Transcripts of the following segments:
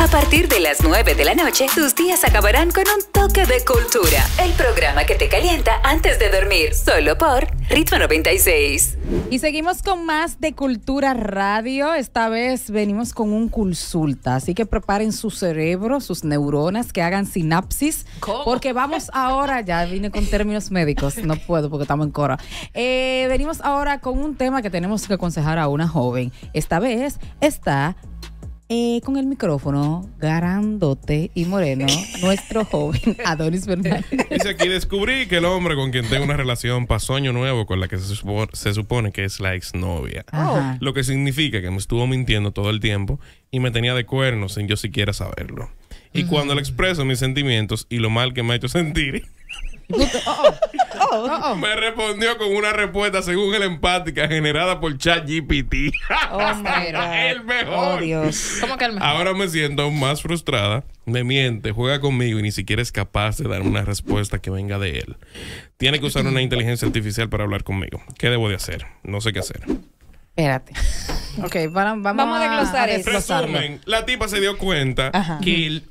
A partir de las 9 de la noche, tus días acabarán con un toque de cultura. El programa que te calienta antes de dormir, solo por Ritmo 96. Y seguimos con más de Cultura Radio. Esta vez venimos con un consulta, así que preparen su cerebro, sus neuronas, que hagan sinapsis. Porque vamos ahora, ya vine con términos médicos, no puedo porque estamos en cora. Eh, venimos ahora con un tema que tenemos que aconsejar a una joven. Esta vez está eh, con el micrófono, Garandote y Moreno, nuestro joven Adonis Bernal. Dice aquí, descubrí que el hombre con quien tengo una relación pasó año nuevo con la que se, supone que es la exnovia. Oh. Lo que significa que me estuvo mintiendo todo el tiempo y me tenía de cuernos sin yo siquiera saberlo. Y cuando le expreso mis sentimientos y lo mal que me ha hecho sentir... Oh, oh, oh, me respondió con una respuesta según el empática generada por ChatGPT. el mejor. Dios. el mejor? Ahora me siento aún más frustrada. Me miente, juega conmigo y ni siquiera es capaz de dar una respuesta que venga de él. Tiene que usar una inteligencia artificial para hablar conmigo. ¿Qué debo de hacer? No sé qué hacer. Espérate. Ok, vamos, a desglosar la tipa se dio cuenta que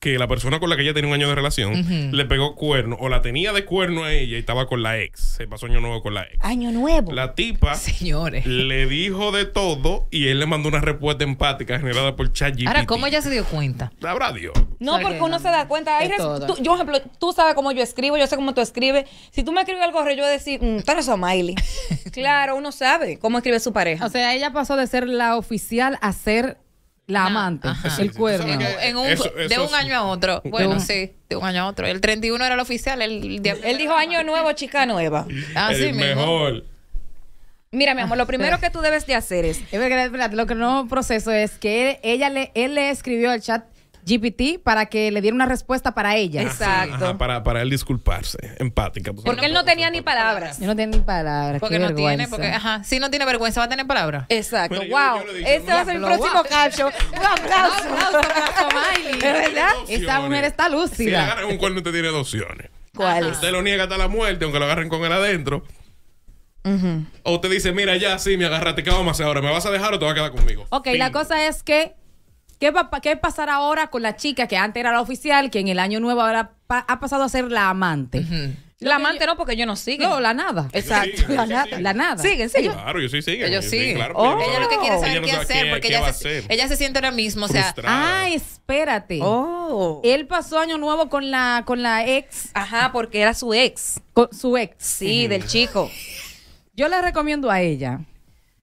que la persona con la que ella tenía un año de relación le pegó cuerno o la tenía de cuerno a ella y estaba con la ex. Se pasó año nuevo con la ex. Año nuevo. La tipa Señores. le dijo de todo y él le mandó una respuesta empática generada por ChatGPT. Ahora, ¿cómo ella se dio cuenta? habrá Dios. No, porque, uno se da cuenta. yo, por ejemplo, tú sabes cómo yo escribo, yo sé cómo tú escribes. Si tú me escribes algo yo voy a decir, mm, tú eres a Miley. claro, uno sabe cómo escribe su pareja. O sea, ella pasó de ser la oficial a ser la amante, el cuerno. de un año a otro. Bueno, sí, de un año a otro. El 31 era el oficial. él dijo año nuevo, chica nueva. Así ah, el mejor. Mira, mi amor, lo primero que tú debes de hacer es... Lo que no proceso es que ella le, él le escribió al chat GPT para que le diera una respuesta para ella. Exacto. para, para él disculparse, empática. porque él no tenía ni palabras. Yo no tenía ni palabras. Porque no tiene, porque, ajá, si no tiene vergüenza, va a tener palabras. Exacto. wow. Este va a ser el próximo cacho. Un aplauso. Un aplauso para verdad? Esta mujer está lúcida. Si agarran un cuerno, te tiene dos opciones. ¿Cuáles? Usted lo niega hasta la muerte, aunque lo agarren con él adentro. O usted dice, mira, ya sí, me agarraste, ¿qué vamos a ahora? ¿Me vas a dejar o te vas a quedar conmigo? Ok, la cosa es que ¿Qué va, ¿Qué pasar ahora con la chica que antes era la oficial, que en el año nuevo ahora ha pasado a ser la amante? La amante no, porque yo no siguen. No, la nada. Exacto. la, nada, siguen. la nada. Siguen, Claro, yo sí siguen. Ellos sí. Claro, oh. Ella lo que quiere saber qué hacer, porque ella, se, siente ahora mismo. O sea, ah, espérate. Oh. Él pasó año nuevo con la, con la ex. Ajá, porque era su ex. Con su ex. Sí, del chico. Yo le recomiendo a ella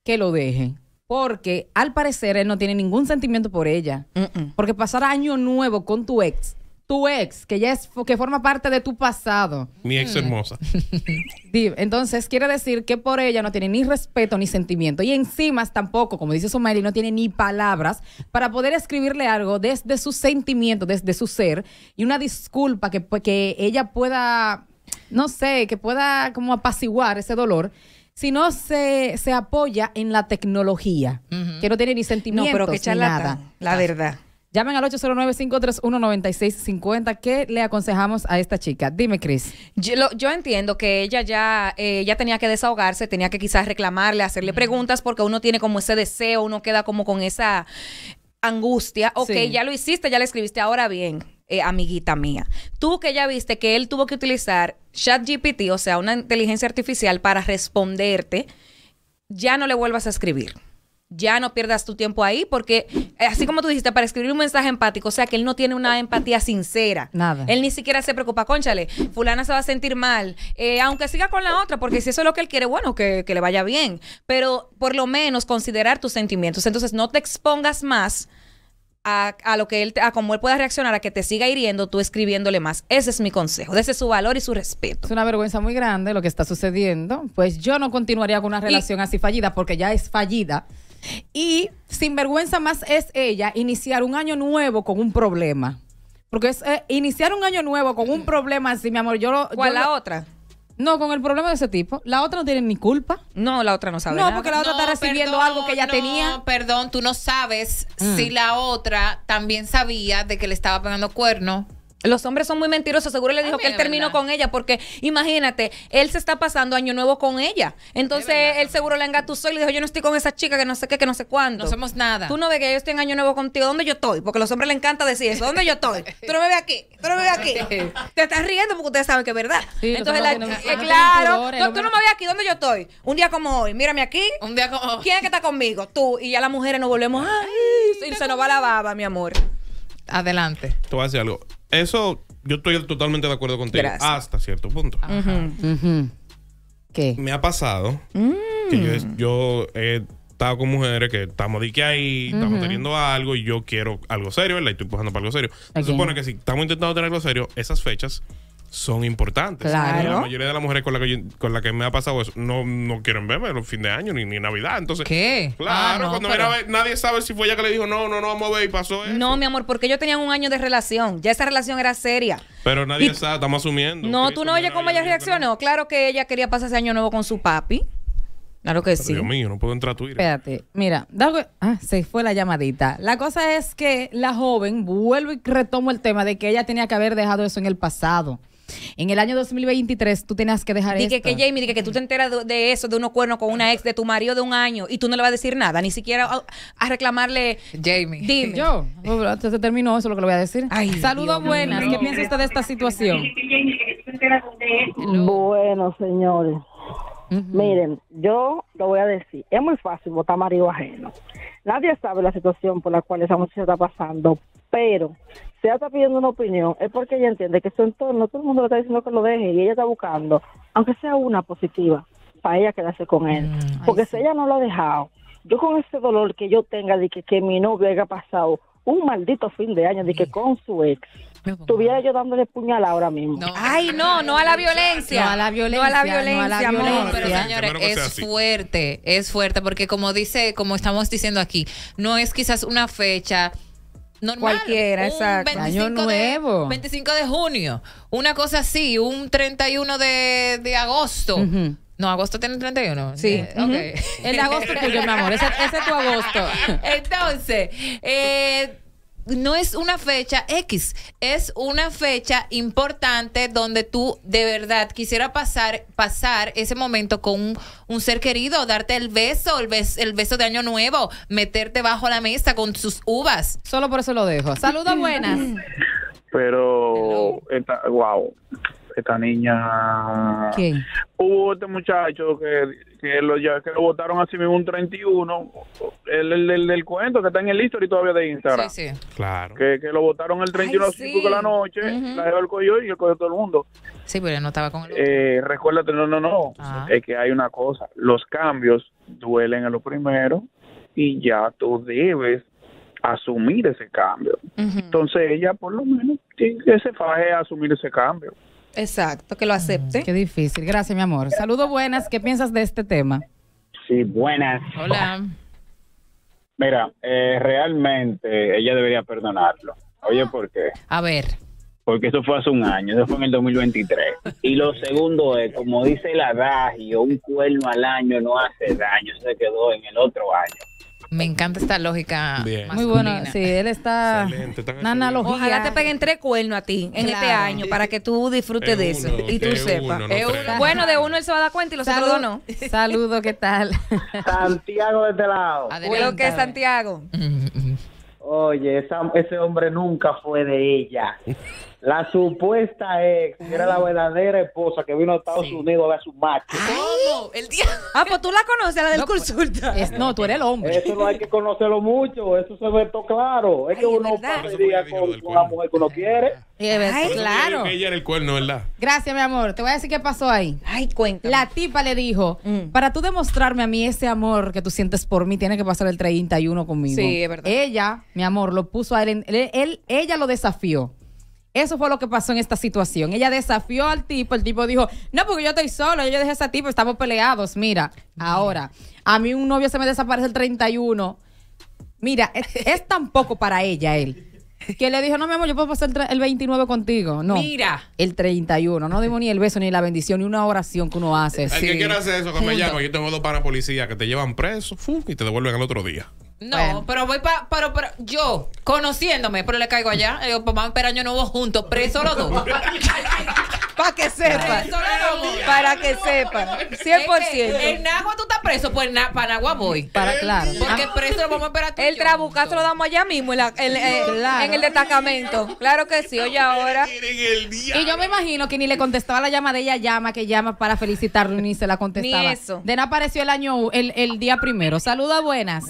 que lo dejen. Porque al parecer él no tiene ningún sentimiento por ella. Porque pasar año nuevo con tu ex, tu ex, que ya es, que forma parte de tu pasado. Mi ex mm. hermosa. hermosa. Entonces quiere decir que por ella no tiene ni respeto ni sentimiento. Y encima tampoco, como dice Somaili, no tiene ni palabras para poder escribirle algo desde su sentimiento, desde su ser. Y una disculpa que, pues, que ella pueda, no sé, que pueda como apaciguar ese dolor sino se, se apoya en la tecnología, que no tiene ni sentimientos no, pero que ni nada. La verdad. Llamen al 809-531-9650. ¿Qué le aconsejamos a esta chica? Dime, Cris. Yo, entiendo que ella ya, eh, ya tenía que desahogarse, tenía que quizás reclamarle, hacerle preguntas, porque uno tiene como ese deseo, uno queda como con esa angustia. Ok, ya lo hiciste, ya le escribiste, ahora bien eh, amiguita mía. Tú que ya viste que él tuvo que utilizar ChatGPT, o sea, una inteligencia artificial para responderte, ya no le vuelvas a escribir. Ya no pierdas tu tiempo ahí porque, eh, así como tú dijiste, para escribir un mensaje empático, o sea, que él no tiene una empatía sincera. Nada. Él ni siquiera se preocupa, conchale, fulana se va a sentir mal, eh, aunque siga con la otra, porque si eso es lo que él quiere, bueno, que, que le vaya bien. Pero por lo menos considerar tus sentimientos. Entonces, no te expongas más a, lo que él, a cómo él pueda reaccionar, a que te siga hiriendo, tú escribiéndole más. Ese es mi consejo. Ese es su valor y su respeto. Es una vergüenza muy grande lo que está sucediendo. Pues yo no continuaría con una relación así fallida porque ya es fallida. Y sin vergüenza más es ella iniciar un año nuevo con un problema. Porque es eh, iniciar un año nuevo con un problema así, mi amor. Yo lo, ¿Cuál la otra? No, con el problema de ese tipo. La otra no tiene ni culpa. No, la otra no sabe. No, porque la otra está recibiendo algo que ella tenía. Perdón, tú no sabes mm. si la otra también sabía de que le estaba pegando cuerno los hombres son muy mentirosos. Seguro le dijo que él terminó con ella porque imagínate, él se está pasando año nuevo con ella. Entonces él seguro le engatusó y le dijo, yo no estoy con esa chica que no sé qué, que no sé cuándo. No somos nada. Tú no ves que yo estoy en año nuevo contigo. ¿Dónde yo estoy? Porque a los hombres le encanta decir eso. ¿Dónde yo estoy? Tú no me ves aquí. Tú no me ves aquí. Te estás riendo porque ustedes saben que es verdad. Entonces, la, eh, claro. tú no me ves aquí. ¿Dónde yo estoy? Un día como hoy. Mírame aquí. Un día como hoy. ¿Quién es que está conmigo? Tú. Y ya las mujeres nos volvemos. Ay, y se nos va la baba, mi amor. Adelante. Te voy a decir algo. Eso, yo estoy totalmente de acuerdo contigo. Gracias. Hasta cierto punto. Ajá. ¿Qué? Me ha pasado mm. que yo, he estado con mujeres que estamos de que ahí, estamos teniendo algo y yo quiero algo serio, ¿verdad? Y estoy empujando para algo serio. Se supone que si estamos intentando tener algo serio, esas fechas son importantes. Claro. La mayoría de las mujeres con la que, la que me ha pasado eso no, no quieren verme los fin de año ni, ni Navidad. Entonces, ¿qué? Claro, ah, cuando nadie sabe si fue ella que le dijo no, no, no, vamos a ver y pasó eso. No, mi amor, porque yo tenía un año de relación. Ya esa relación era seria. Pero nadie sabe, estamos asumiendo. No, tú no oyes cómo ella reaccionó. Claro que ella quería pasar ese año nuevo con su papi. Claro que sí. Dios mío, no puedo entrar a Espérate, mira, ah, se fue la llamadita. La cosa es que la joven, vuelvo y retomo el tema de que ella tenía que haber dejado eso en el pasado. En el año 2023 tú tenías que dejar Dije que Jamie, dije que tú te enteras de, eso, de unos cuernos con una ex de tu marido de un año y tú no le vas a decir nada, ni siquiera a, reclamarle. Jamie. Yo, se terminó eso lo que le voy a decir. Saludos buenas. ¿Qué piensa de esta situación? Bueno, señores. Miren, yo lo voy a decir, es muy fácil votar marido ajeno. Nadie sabe la situación por la cual esa muchacha está pasando, pero ella está pidiendo una opinión, es porque ella entiende que su entorno, todo el mundo le está diciendo que lo deje y ella está buscando, aunque sea una positiva, para ella quedarse con él. porque si ella no lo ha dejado, yo con ese dolor que yo tenga de que, mi novio haya pasado un maldito fin de año, de que con su ex, estuviera yo dándole puñal ahora mismo. Ay, no, no a la violencia. No a la violencia. a la violencia, Pero señores, es fuerte, es fuerte, porque como dice, como estamos diciendo aquí, no es quizás una fecha Cualquiera, un exacto. 25 Año nuevo. De, 25 de junio, una cosa así, un 31 de, agosto. No, agosto tiene 31. Sí. Eh, el agosto tuyo, mi amor. Ese, ese, es tu agosto. Entonces, eh, no es una fecha X, es una fecha importante donde tú de verdad quisiera pasar, pasar ese momento con un, ser querido, darte el beso, el beso, de año nuevo, meterte bajo la mesa con sus uvas. Solo por eso lo dejo. Saludos buenas. Pero wow, esta niña ¿Quién? hubo este muchacho que que lo, ya que lo votaron así mismo un 31, el, del el, cuento que está en el history todavía de Instagram. Sí, sí. Claro. Que, lo votaron el 31 a de la noche, la la el cogió y el cogió todo el mundo. Sí, pero no estaba con el eh, Recuérdate, no, no, no. Ah. Es que hay una cosa, los cambios duelen a lo primero y ya tú debes asumir ese cambio. Entonces ella por lo menos tiene que se faje a asumir ese cambio. Exacto, que lo acepte. Qué difícil. Gracias, mi amor. Saludos, buenas. ¿Qué piensas de este tema? Sí, buenas. Hola. Mira, eh, realmente ella debería perdonarlo. Oye, ah. ¿por qué? A ver. Porque eso fue hace un año, eso fue en el 2023. Y lo segundo es, como dice la adagio, un cuerno al año no hace daño, se quedó en el otro año. Me encanta esta lógica. Muy buena. sí, él está. Ojalá te peguen tres cuernos a ti en este año para que tú disfrutes de eso y tú sepas. bueno, de uno él se va a dar cuenta y los Saludo. otros no. Saludo, ¿qué tal? Santiago de este lado. que es Santiago. Oye, ese hombre nunca fue de ella. La supuesta ex era la verdadera esposa que vino a Estados Unidos a ver a su macho. ¿Cómo? El día... Ah, pues tú la conoces, la del consultor. Pues, consulta. no, tú eres el hombre. Eso no hay que conocerlo mucho, eso se ve todo claro. Es que uno pasa el día con, una mujer que uno quiere claro. ella era el cuerno, ¿verdad? Gracias, mi amor. Te voy a decir qué pasó ahí. Ay, cuenta. La tipa le dijo, mm. para tú demostrarme a mí ese amor que tú sientes por mí, tiene que pasar el 31 conmigo. Sí, es verdad. Ella, mi amor, lo puso a él, él, ella lo desafió. Eso fue lo que pasó en esta situación. Ella desafió al tipo, el tipo dijo, no, porque yo estoy solo, yo dejé a ese tipo, estamos peleados, mira. Ahora, a mí un novio se me desaparece el 31. Mira, es, es tampoco para ella él. que le dijo, no, mi amor, yo puedo pasar el, 29 contigo. No. Mira. El 31. No dimos ni el beso, ni la bendición, ni una oración que uno hace. El que hacer eso, que me yo tengo dos para policía que te llevan preso y te devuelven al otro día. No, pero voy para, pero, pero, yo, conociéndome, pero le caigo allá, le digo, papá, pues pero año nuevo juntos, preso los dos. Para que sepa, Para que sepan. 100%. En Nagua tú estás preso, pues para Nagua voy. Para, claro. Porque preso lo vamos a esperar tú. El trabucazo lo damos allá mismo, en, el destacamento. Claro que sí, oye ahora. Y yo me imagino que ni le contestaba la llamada, de ella llama, que llama para felicitarlo, ni se la contestaba. Ni eso. De apareció el año, el, el día primero. Saluda, buenas.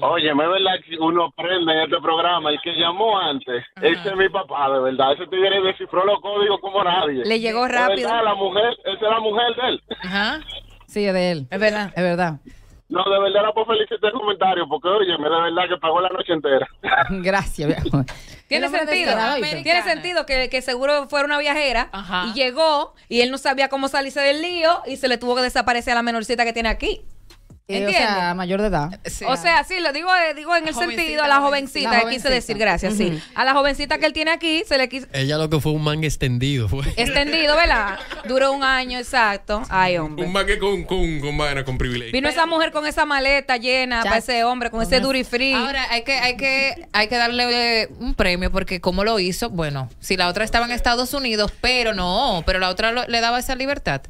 Oye, me verdad que uno aprende en este programa. El que llamó antes, ese es mi papá, de verdad. Ese tigre descifró los códigos como nadie. Le llegó rápido. la mujer, esa es la mujer de él. Ajá. Sí, es de él. Es verdad. Es verdad. No, de verdad era por felicitar el comentario, porque oye, me de verdad que pagó la noche entera. Gracias, Tiene sentido, tiene sentido que, que seguro fuera una viajera y llegó y él no sabía cómo salirse del lío y se le tuvo que desaparecer a la menorcita que tiene aquí. Eh, o mayor de edad. Eh, o sea, sí, lo digo, eh, digo en el sentido, a la jovencita, le quise decir, gracias, sí. A la jovencita que él tiene aquí, se le quiso... Ella lo que fue un man extendido. Fue. Extendido, ¿verdad? Duró un año, exacto. Ay, hombre. Un man que con, con, con, con, con privilegio. Vino esa mujer con esa maleta llena para ese hombre, con ese duty free. Ahora, hay que, hay, que, hay que darle un premio, porque como lo hizo, bueno, si la otra estaba en Estados Unidos, pero no, pero la otra le daba esa libertad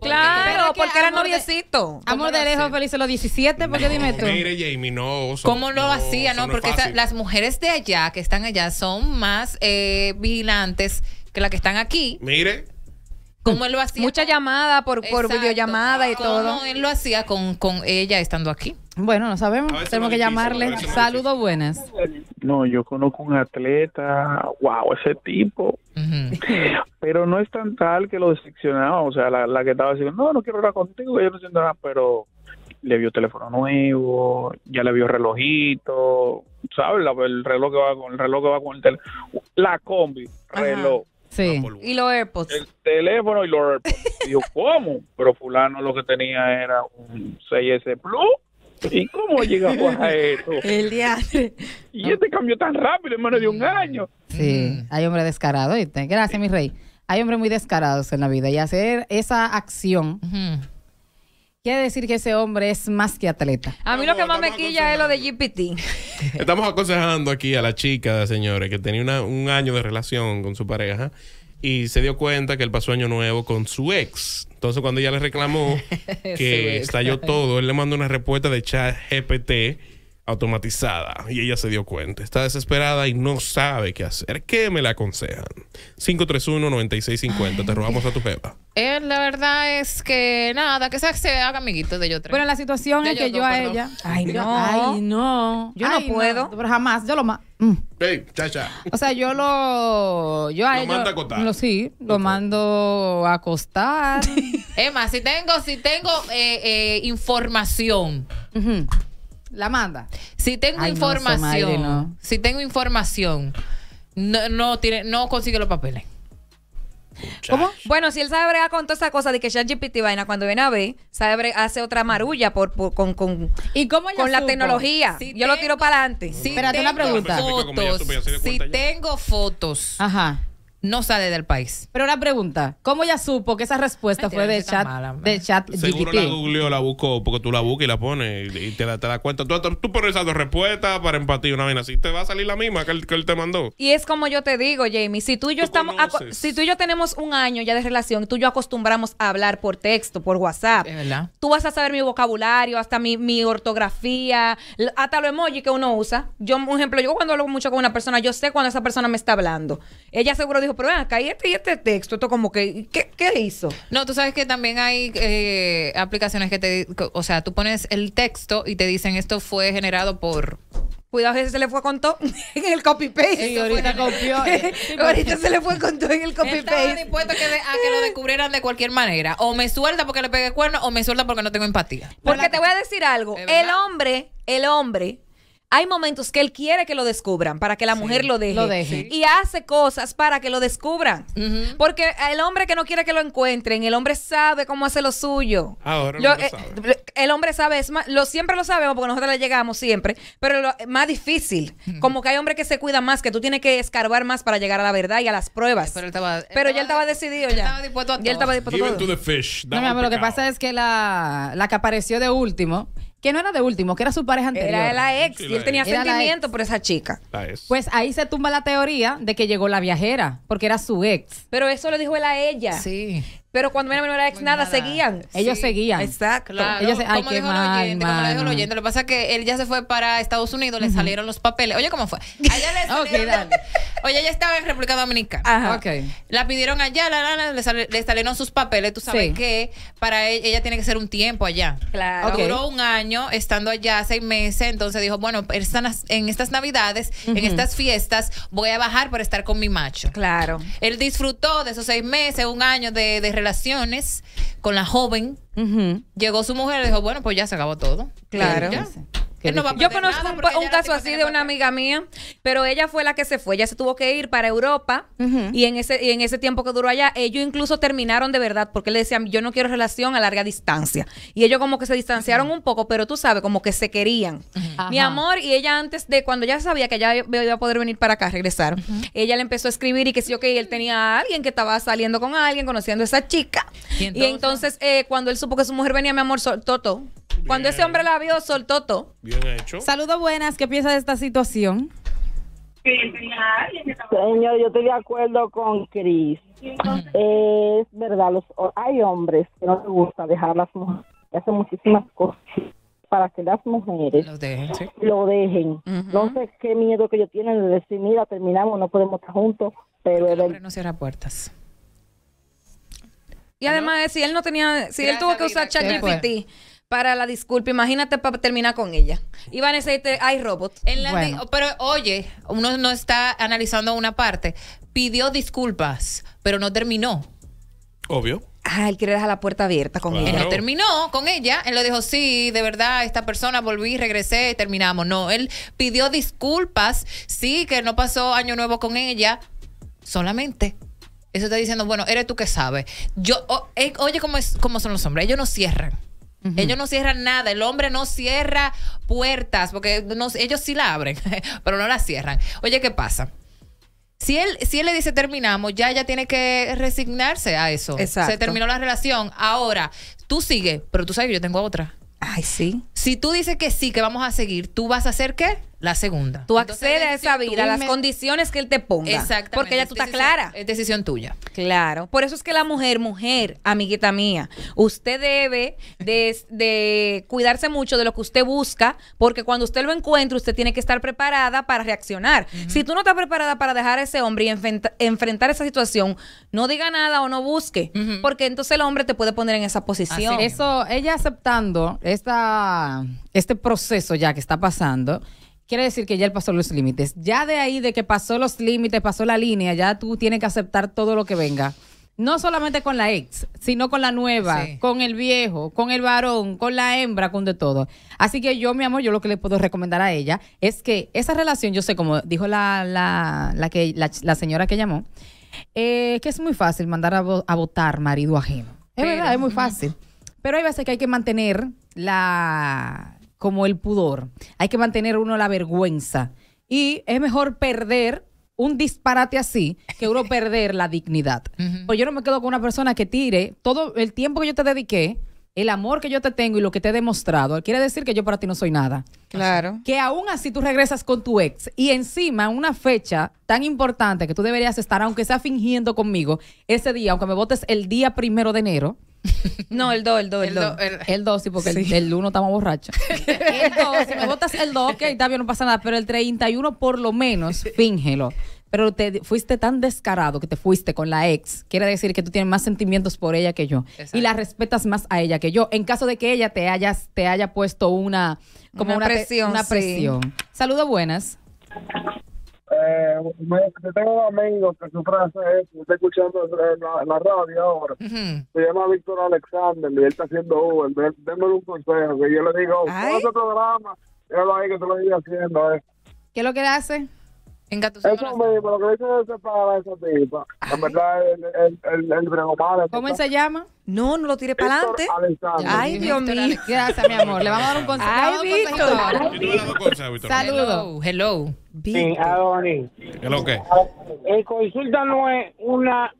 claro, porque, era noviecito. amor de lejos, feliz los 17, porque dime tú. Mire, Jamie, no. ¿Cómo lo hacía, no? Porque las mujeres de allá, que están allá, son más eh, vigilantes que las que están aquí. Mire cómo él lo hacía. Mucha llamada por, videollamada y todo. ¿Cómo él lo hacía con, ella estando aquí? Bueno, no sabemos. Tenemos que llamarle. Saludos, buenas. No, yo conozco un atleta, wow, ese tipo. Pero no es tan tal que lo decepcionaba. O sea, la, que estaba diciendo, no, no quiero hablar contigo, yo no siento nada, pero le vio teléfono nuevo, ya le vio relojito, ¿sabes? el reloj que va con el reloj que va con el teléfono, la combi, reloj. Sí. Y los AirPods. El teléfono y los AirPods. Dijo, ¿cómo? Pero fulano lo que tenía era un 6S Plus. ¿Y cómo llegamos a eso El día. Y este cambió tan rápido en menos de un mm. año. Sí, hay hombre descarado. Gracias, mi rey. Hay hombres muy descarados en la vida y hacer esa acción. Quiere decir que ese hombre es más que atleta. A mí lo que más me quilla es lo de GPT. Estamos aconsejando aquí a la chica, señores, que tenía un año de relación con su pareja y se dio cuenta que él pasó año nuevo con su ex. Entonces, cuando ella le reclamó que estalló todo, él le mandó una respuesta de chat GPT automatizada y ella se dio cuenta. Está desesperada y no sabe qué hacer. ¿Qué me la aconsejan? 531-9650, te robamos a tu jefa. Eh, la verdad es que nada, que se haga Amiguitos de yo tres. Bueno, la situación es que yo, a ella. Ay, no. Ay, no. Yo no puedo. pero jamás, yo lo más. Mm. O sea, yo lo. Yo a lo mando a acostar. Lo, sí, lo mando a acostar. Emma, si tengo, si tengo eh, eh, información. La manda. Si tengo información, si tengo información, no, tiene, no consigue los papeles. ¿Cómo? Bueno, si él sabe bregar con toda esa cosa de que ChatGPT vaina cuando viene a ver, sabe hace otra marulla por, con, con, ¿Y cómo con la tecnología. yo lo tiro para adelante. Si Espérate una pregunta. si tengo fotos Ajá no sale del país. Pero la pregunta, ¿cómo ella supo que esa respuesta fue de chat, de chat Seguro la googleó, la buscó, porque tú la buscas y la pones y te, das cuenta. Tú, tú pones esas dos respuestas para empatía, una vaina así, te va a salir la misma que él, te mandó. Y es como yo te digo, Jamie, si tú y yo estamos, si tú y yo tenemos un año ya de relación, tú y yo acostumbramos a hablar por texto, por WhatsApp. Tú vas a saber mi vocabulario, hasta mi, ortografía, hasta los emojis que uno usa. Yo, un ejemplo, yo cuando hablo mucho con una persona, yo sé cuando esa persona me está hablando. Ella seguro dijo, pero ven, acá hay este y este texto. Esto como que, ¿qué, hizo? No, tú sabes que también hay eh, aplicaciones que te, o sea, tú pones el texto y te dicen esto fue generado por cuidado que se le fue con todo en el copy paste. ahorita copió. ahorita se le fue con todo en el copy paste. Estaba que a que lo descubrieran de cualquier manera. O me suelta porque le pegué cuerno o me suelta porque no tengo empatía. Porque te voy a decir algo. El hombre, el hombre hay momentos que él quiere que lo descubran para que la mujer lo deje, lo deje. Y hace cosas para que lo descubran. Porque el hombre que no quiere que lo encuentren, el hombre sabe cómo hace lo suyo. Ahora eh, el hombre sabe, es más, lo, siempre lo sabemos porque nosotros le llegamos siempre, pero lo, más difícil. Como que hay hombres que se cuidan más, que tú tienes que escarbar más para llegar a la verdad y a las pruebas. Pero ya estaba decidido Y él estaba dispuesto a todo. no, lo que pasa es que la, la que apareció de último que no era de último, que era su pareja anterior. Era la ex, y él tenía sentimiento por esa chica. Pues ahí se tumba la teoría de que llegó la viajera, porque era su ex. Pero eso lo dijo él a ella. Sí. Pero cuando era mi ex, pues nada, seguían. Ellos seguían. Exacto. Ellos, ay, lo lo que pasa es que él ya se fue para Estados Unidos, le salieron los papeles. Oye, ¿cómo fue? Allá le salieron, Oye, ella estaba en República Dominicana. Ajá. La pidieron allá, la, le, salieron sus papeles. Tú sabes que para e, ella, tiene que ser un tiempo allá. Claro. Duró un año estando allá, seis meses. Entonces dijo, bueno, en estas navidades, en estas fiestas, voy a bajar para estar con mi macho. Claro. Él disfrutó de esos seis meses, un año de, de con la joven. Llegó su mujer y dijo, bueno, pues ya se acabó todo. Claro yo conozco un, caso así de una amiga mía, pero ella fue la que se fue. Ella se tuvo que ir para Europa y, en ese, en ese tiempo que duró allá, ellos incluso terminaron de verdad porque le decían, yo no quiero relación a larga distancia. Y ellos como que se distanciaron un poco, pero tú sabes, como que se querían. Mi amor, y ella antes de cuando ya sabía que ya iba a poder venir para acá, regresar, ella le empezó a escribir y que sí, ok, él tenía a alguien que estaba saliendo con alguien, conociendo a esa chica. Y entonces, eh, cuando él supo que su mujer venía, mi amor, Toto, cuando ese hombre la vio, soltó todo. Bien hecho. Saludos buenas, ¿qué piensas de esta situación? Señor, yo estoy de acuerdo con Cris. Es verdad, los, hay hombres que no les gusta dejar las mujeres, hacen muchísimas cosas para que las mujeres lo dejen. No sé qué miedo que ellos tienen de decir, mira, terminamos, no podemos estar juntos, pero el hombre no cierra puertas. Y además, si él no tenía, si él tuvo que usar ChatGPT para la disculpa. Imagínate para terminar con ella. Iban a decirte, hay robot. En pero oye, uno no está analizando una parte. Pidió disculpas, pero no terminó. Obvio. Ah, él quiere dejar la puerta abierta con ella. no terminó con ella. Él le dijo, sí, de verdad, esta persona volví, regresé, terminamos. No, él pidió disculpas. Sí, que no pasó año nuevo con ella. Solamente. Eso está diciendo, bueno, eres tú que sabes. Yo, eh, oye, cómo, es, cómo son los hombres. Ellos no cierran. Ellos no cierran nada, el hombre no cierra puertas, porque ellos sí la abren, pero no la cierran. Oye, ¿qué pasa? Si él, si él le dice terminamos, ya ella tiene que resignarse a eso. Exacto. Se terminó la relación. Ahora, tú sigue, pero tú sabes que yo tengo otra. Ay, sí. Si tú dices que sí, que vamos a seguir, ¿tú vas a hacer qué? la segunda. Tú accedes a esa vida, a las condiciones que él te ponga. Exactamente. Porque ya tú estás clara. Es decisión tuya. Claro. Por eso es que la mujer, mujer, amiguita mía, usted debe de, cuidarse mucho de lo que usted busca, porque cuando usted lo encuentre, usted tiene que estar preparada para reaccionar. Si tú no estás preparada para dejar a ese hombre y enfrentar esa situación, no diga nada o no busque, porque entonces el hombre te puede poner en esa posición. eso, ella aceptando esta, este proceso ya que está pasando quiere decir que ya él pasó los límites. Ya de ahí, de que pasó los límites, pasó la línea, ya tú tienes que aceptar todo lo que venga. No solamente con la ex, sino con la nueva, con el viejo, con el varón, con la hembra, con de todo. Así que yo, mi amor, yo lo que le puedo recomendar a ella es que esa relación, yo sé, como dijo la, que, la, señora que llamó, eh, que es muy fácil mandar a, votar marido ajeno. Es verdad, es muy fácil. Pero hay veces que hay que mantener la, como el pudor. Hay que mantener uno la vergüenza. Y es mejor perder un disparate así que uno perder la dignidad. Porque yo no me quedo con una persona que tire todo el tiempo que yo te dediqué, el amor que yo te tengo y lo que te he demostrado. Quiere decir que yo para ti no soy nada. Claro. Que aún así tú regresas con tu ex y encima una fecha tan importante que tú deberías estar, aunque sea fingiendo conmigo, ese día, aunque me votes el día primero de enero, no, el 2, el 2, el 2. El sí, porque el 1 estamos borrachos. El 2, si me botas el 2, ok, está no pasa nada, pero el 31 por lo menos, fíngelo. Pero te fuiste tan descarado que te fuiste con la ex. Quiere decir que tú tienes más sentimientos por ella que yo. Y la respetas más a ella que yo. En caso de que ella te, te haya puesto una, como presión. Saludos, buenas. Eh, me, tengo un amigo que su frase es, está escuchando en eh, la, radio ahora, se llama Víctor Alexander y él está haciendo Uber, un consejo, que yo le digo, es lo ahí que te lo sigas haciendo. Eh. ¿Qué es lo que hace? En Eso mismo, lo que dice para esa tipa. En verdad, el, el, el, el ¿Cómo se llama? No, no lo tire para adelante. Ay, Dios mío. Gracias, mi amor. Le vamos a dar un consejo. Ay, Víctor. Saludos. Hello. Víctor. Adonis. ¿Qué lo eh, El consulta no es una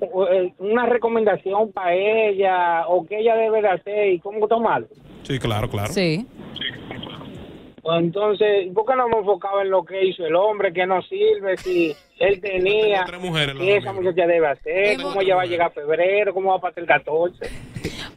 eh, una recomendación para ella o qué ella debe de hacer y cómo tomarlo. Sí, claro, claro. Sí. sí. Pues entonces, ¿por qué no hemos enfocado en lo que hizo el hombre, que nos sirve, si él tenía, qué esa ya debe hacer, cómo ya va a llegar febrero, cómo va a pasar el 14?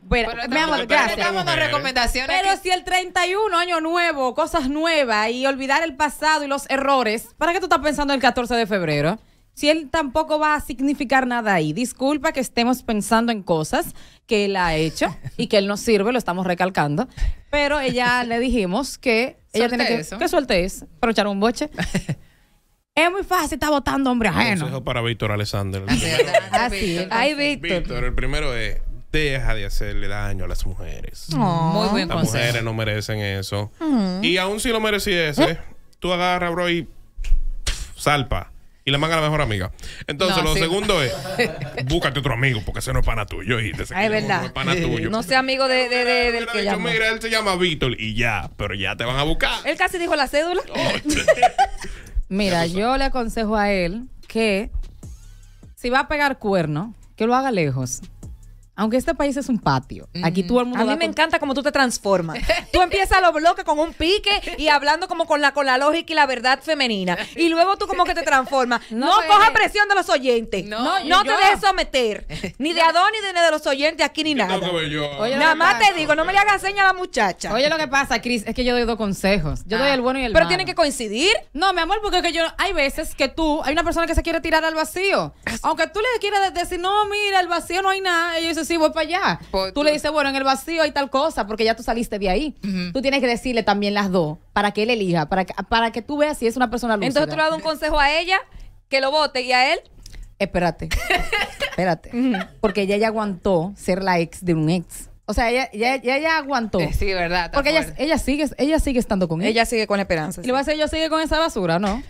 Bueno, pero mi amor, gracias. Pero si el 31, año nuevo, cosas nuevas y olvidar el pasado y los errores, ¿para qué tú estás pensando el 14 de febrero? si él tampoco va a significar nada ahí. Disculpa que estemos pensando en cosas que él ha hecho y que él no sirve, lo estamos recalcando, pero ella le dijimos que ella tiene que, que suelte eso, echar un boche. Es muy fácil estar votando hombre ajeno. Consejo para Víctor Alexander. Así, Víctor. el primero es deja de hacerle daño a las mujeres. Mm. muy buen las Las mujeres no merecen eso. Mm. Y aún si lo mereciese, ¿Eh? tú agarra bro, y salpa y le manda a la mejor amiga. Entonces, lo segundo es, búscate otro amigo, porque ese no es pana tuyo, es verdad. No sea amigo de, del que mira, él se llama Víctor y ya, pero ya te van a buscar. Él casi dijo la cédula. Mira, yo le aconsejo a él que si va a pegar cuerno, que lo haga lejos. Aunque este país es un patio. Aquí mm. todo el mundo. A mí me encanta cómo tú te transformas. tú empiezas los bloques con un pique y hablando como con la, con lógica y la verdad femenina. Y luego tú como que te transformas. No, coja presión de los oyentes. No, te dejes someter. Ni de Adonis ni de, los oyentes aquí, ni nada. yo. nada más te digo, no me le hagas señas a la muchacha. Oye, lo que pasa, Cris, es que yo doy dos consejos. Yo doy ah. el bueno y el malo Pero tienen que coincidir. No, mi amor, porque yo hay veces que tú, hay una persona que se quiere tirar al vacío. Aunque tú le quieras decir, no, mira, el vacío no hay nada. Ellos dicen, sí, voy para allá. Pues tú le dices, bueno, en el vacío hay tal cosa, porque ya tú saliste de ahí. Tú tienes que decirle también las dos, para que él elija, para que, para que tú veas si es una persona lúcida. Entonces tú le das un consejo a ella, que lo vote, y a él... Espérate, espérate. Porque ella ya aguantó ser la ex de un ex. O sea, ella, ya aguantó. Eh, sí, verdad. Porque ella, ella, sigue, ella sigue estando con él. Ella sigue con esperanza. Y le voy a decir, yo sigue con esa basura, ¿no?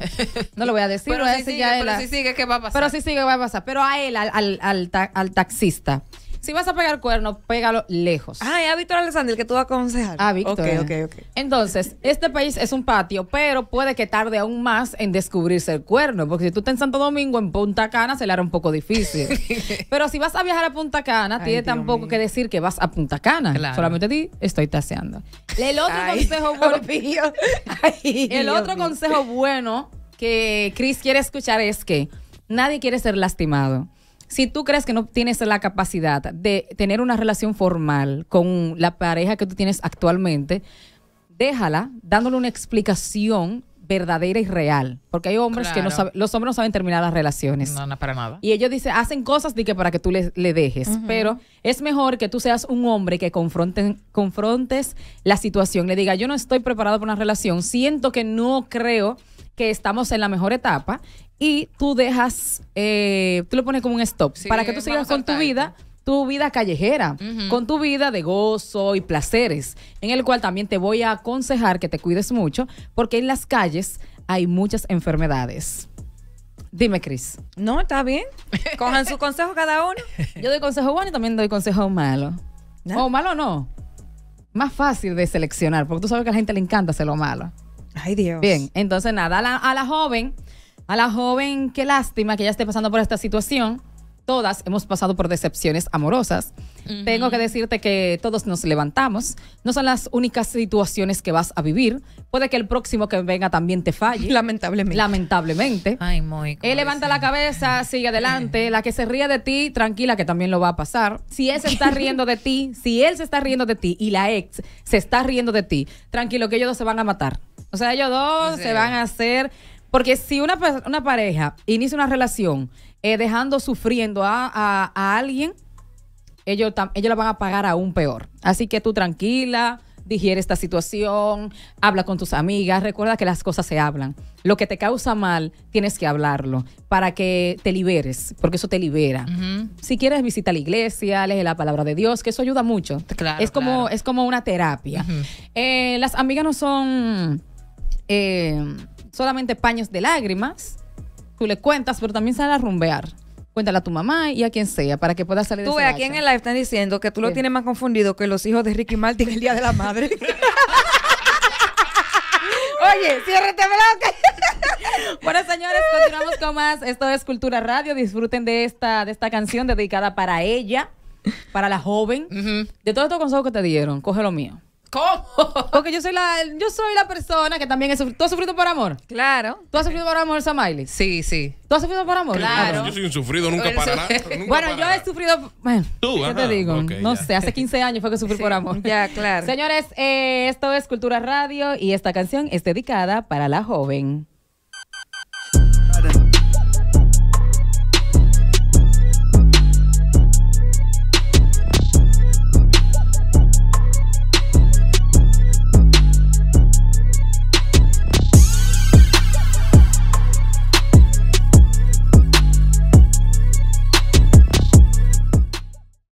No lo voy a decir. pero, sigue, que ¿qué va a pasar? Pero si sigue, ¿qué va a pasar? Pero a él, al, al, al taxista si vas a pegar cuerno, pégalo lejos. Ah, es Víctor Alexander el que tú vas a aconsejar. Ah, Víctor. Ok, ok, ok. Entonces, este país es un patio, pero puede que tarde aún más en descubrirse el cuerno, porque si tú estás en Santo Domingo, en Punta Cana, se le hará un poco difícil. pero si vas a viajar a Punta Cana, tiene tampoco que decir que vas a Punta Cana. Claro. Solamente ti estoy taseando. El otro consejo bueno. el otro consejo bueno que Chris quiere escuchar es que nadie quiere ser lastimado si tú crees que no tienes la capacidad de tener una relación formal con la pareja que tú tienes actualmente, déjala dándole una explicación verdadera y real, porque hay hombres que no saben, los hombres no saben terminar las relaciones. No, no, para nada. Y ellos dicen, hacen cosas de que para que tú le, dejes, pero es mejor que tú seas un hombre que confrontes la situación, le diga, yo no estoy preparado para una relación, siento que no creo que estamos en la mejor etapa y tú dejas, eh, tú lo pones como un stop para que tú sigas con tu vida tu vida callejera, con tu vida de gozo y placeres, en el cual también te voy a aconsejar que te cuides mucho, porque en las calles hay muchas enfermedades. Dime, Cris. No, está bien. Cojan su consejo cada uno. Yo doy consejo bueno y también doy consejo malo. O malo no. Más fácil de seleccionar, porque tú sabes que a la gente le encanta hacer lo malo. Ay, Dios. Bien, entonces nada, a la, a la joven, a la joven, qué lástima que ella esté pasando por esta situación todas hemos pasado por decepciones amorosas. Tengo que decirte que todos nos levantamos. No son las únicas situaciones que vas a vivir. Puede que el próximo que venga también te falle. Lamentablemente. Lamentablemente. Ay, muy Él eh, levanta la cabeza, sigue adelante. La que se ríe de ti, tranquila que también lo va a pasar. Si él se está riendo de ti, si él se está riendo de ti y la ex se está riendo de ti, tranquilo que ellos dos se van a matar. O sea, ellos dos se van a hacer porque si una, pareja inicia una relación eh, dejando sufriendo a, alguien, ellos, ellos la van a pagar aún peor. Así que tú tranquila, digiere esta situación, habla con tus amigas, recuerda que las cosas se hablan. Lo que te causa mal, tienes que hablarlo para que te liberes, porque eso te libera. Si quieres, visita la iglesia, lee la palabra de Dios, que eso ayuda mucho. es, como, es como una terapia. Eh, las amigas no son... Eh, solamente paños de lágrimas. Tú le cuentas, pero también sale a rumbear. Cuéntale a tu mamá y a quien sea para que pueda salir tú de Tú aquí en el live están diciendo que tú lo tienes más confundido que los hijos de Ricky Martin el día de la madre. Oye, ciérrete, este bloque. bueno, señores, continuamos con más. Esto es Cultura Radio. Disfruten de esta, de esta canción dedicada para ella, para la joven. De todos estos consejos que te dieron, coge lo mío. ¿Cómo? Porque yo soy la, yo soy la persona que también he sufrido. ¿Tú has sufrido por amor? Claro. ¿Tú has sufrido por amor, Samiley? Sí, sí. ¿Tú has sufrido por amor? Claro. Yo soy un sufrido, nunca para nada. bueno, yo he sufrido. ¿Tú? ¿Qué te digo? no sé, hace 15 años fue que sufrí por amor. Ya, claro. Señores, eh, esto es Cultura Radio y esta canción es dedicada para la joven.